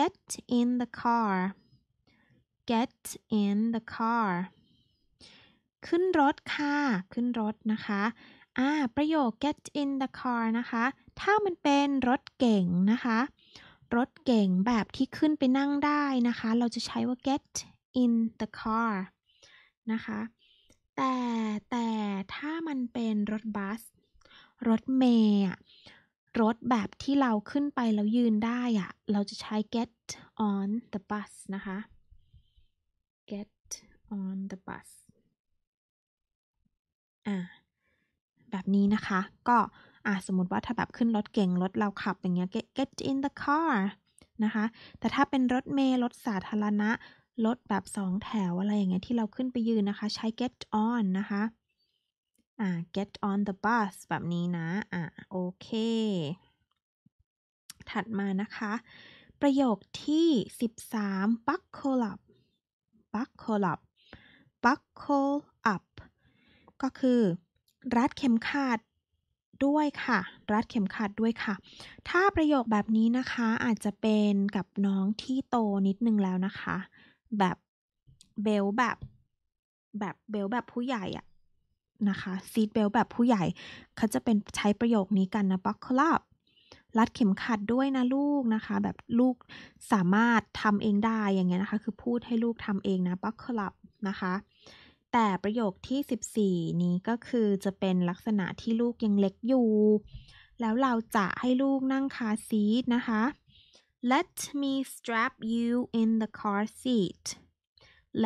get in the car get in the car ขึ้นรถค่ะ ขึ้นรถนะคะ อ่า ประโยค get in the car นะคะ ถ้ามันเป็นรถเก่งนะคะ รถเก่งแบบที่ขึ้นไปนั่งได้นะคะ เราจะใช้ว่า get in the car นะคะ แต่แต่ถ้ามันเป็นรถบัส รถเมย์รถแบบที่เราขึ้นไปแล้วยืนได้อะเราจะใช้ get on the bus นะคะ get on the bus อ่า แบบนี้นะคะ ก็ อ่าสมมติว่าถ้าแบบขึ้นรถเก่งรถเราขับอย่างเงี้ย get get in the car นะคะ แต่ถ้าเป็นรถเมล์รถสาธารณะ รถแบบสองแถว อะไรอย่างเงี้ยที่เราขึ้นไปยืนนะคะใช้ get on นะคะอ่า get on the bus แบบนี้นะ อ่าโอเค ถัดมานะคะ ประโยคที่ 13 buckle up buckle up buckle up ก็คือ รัดเข็มขัดด้วยค่ะ รัดเข็มขัดด้วยค่ะ ถ้าประโยคแบบนี้นะคะอาจจะเป็นกับน้องที่โตนิดนึงแล้วนะคะ แบบ เบลแบบ แบบเบลแบบผู้ใหญ่อะนะคะ ซีทเบลแบบผู้ใหญ่ เขาจะเป็นใช้ประโยคนี้กันนะบ็อกคลับรัดเข็มขัดด้วยนะลูกนะคะ แบบลูกสามารถทำเองได้อย่างเงี้ยนะคะ คือพูดให้ลูกทำเองนะบัคคลับนะคะ แต่ประโยคที่ 14 นี้ก็คือจะเป็นลักษณะที่ลูกยังเล็กอยู่ แล้วเราจะให้ลูกนั่งคาซีทนะคะ Let me strap you in the car seat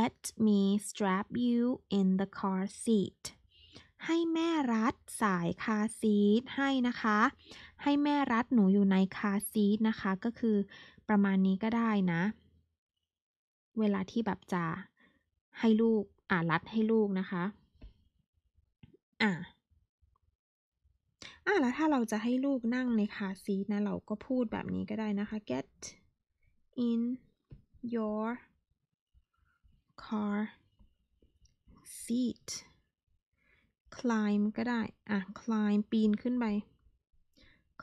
Let me strap you in the car seat ให้แม่รัดสายคาซีทให้นะคะ ให้แม่รัดหนูอยู่ในคาซีทนะคะ ก็คือประมาณนี้ก็ได้นะ เวลาที่แบบจะให้ลูกอ่ารัดให้ลูกนะคะ อ่าอ่าแล้ว ถ้าเราจะให้ลูกนั่งในคาซีทนะ เราก็พูดแบบนี้ก็ได้นะคะ get in your car seat climb ก็ได้ อ่ะ climb ปีนขึ้นไป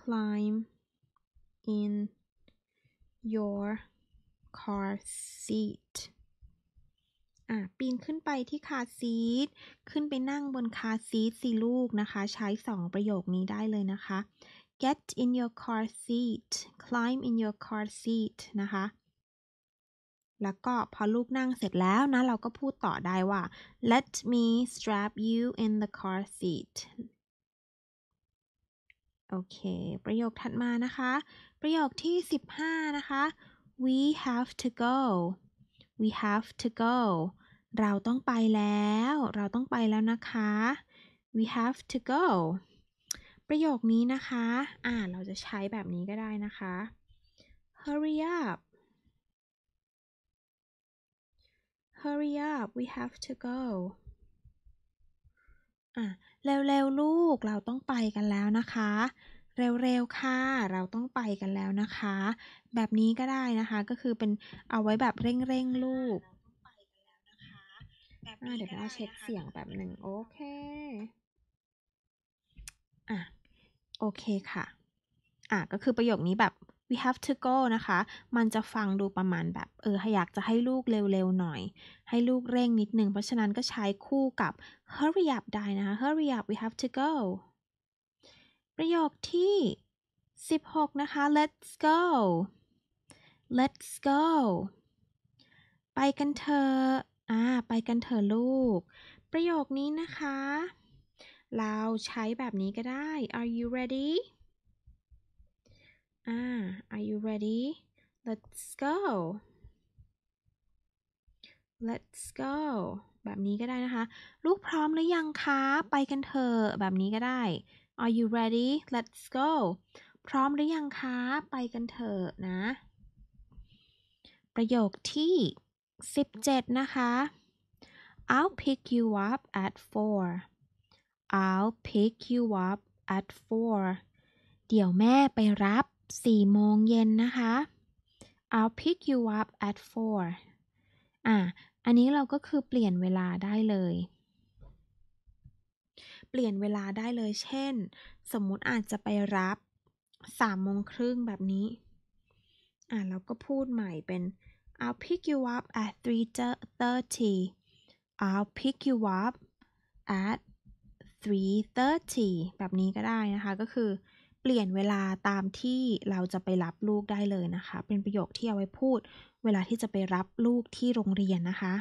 climb in your car seat อ่ะ ปีนขึ้นไปที่คาซีท ขึ้นไปนั่งบนคาซีทสิลูกนะคะ ใช้สองประโยคนี้ได้เลยนะคะ get in your car seat climb in your car seat นะคะแล้วก็พอลูกนั่งเสร็จแล้วนะ เราก็พูดต่อได้ว่า let me strap you in the car seat โอเค ประโยคถัดมานะคะ ประโยคที่ 15 นะคะ we have to go we have to go เราต้องไปแล้ว เราต้องไปแล้วนะคะ we have to go ประโยคนี้นะคะ อ่าเราจะใช้แบบนี้ก็ได้นะคะ hurry up Hurry up we have to go อ่ะเร็วๆลูก เราต้องไปกันแล้วนะคะ เร็วๆค่ะ เราต้องไปกันแล้วนะคะ แบบนี้ก็ได้นะคะ ก็คือเป็นเอาไว้แบบเร่งๆลูกเดี๋ยวเราเช็คเสียงแบบหนึ่งโอเคอ่ะโอเคค่ะ อ่ะ ก็คือประโยคนี้แบบ we have to go นะคะ มันจะฟังดูประมาณแบบ เอออยากจะให้ลูกเร็วๆหน่อย ให้ลูกเร่งนิดนึงเพราะฉะนั้นก็ใช้คู่กับ hurry up ได้นะคะ hurry up we have to go ประโยคที่ 16 นะคะ let's go let's go ไปกันเถอะ อ่า ไปกันเถอะลูก ประโยคนี้นะคะ เราใช้แบบนี้ก็ได้ are you ready Ah, are you ready let's go let's go แบบนี้ก็ได้นะคะ ลูกพร้อมหรือยังคะ ไปกันเถอะ แบบนี้ก็ได้ are you ready let's go พร้อมหรือยังคะ ไปกันเถอะนะ ประโยคที่ 17 นะคะ I'll pick you up at four I'll pick you up at four เดี๋ยวแม่ไปรับ4โมงเย็นนะคะ I'll pick you up at 4อ่ะอันนี้เราก็คือเปลี่ยนเวลาได้เลย เปลี่ยนเวลาได้เลย เช่น สมมุติอาจจะไปรับสามโมงครึ่งแบบนี้ อ่ะเราก็พูดใหม่เป็น I'll pick you up at 3.30 I'll pick you up at 3.30 แบบนี้ก็ได้นะคะก็คือเปลี่ยนเวลาตามที่เราจะไปรับลูกได้เลยนะคะ เป็นประโยคที่เอาไว้พูดเวลาที่จะไปรับลูกที่โรงเรียนนะคะ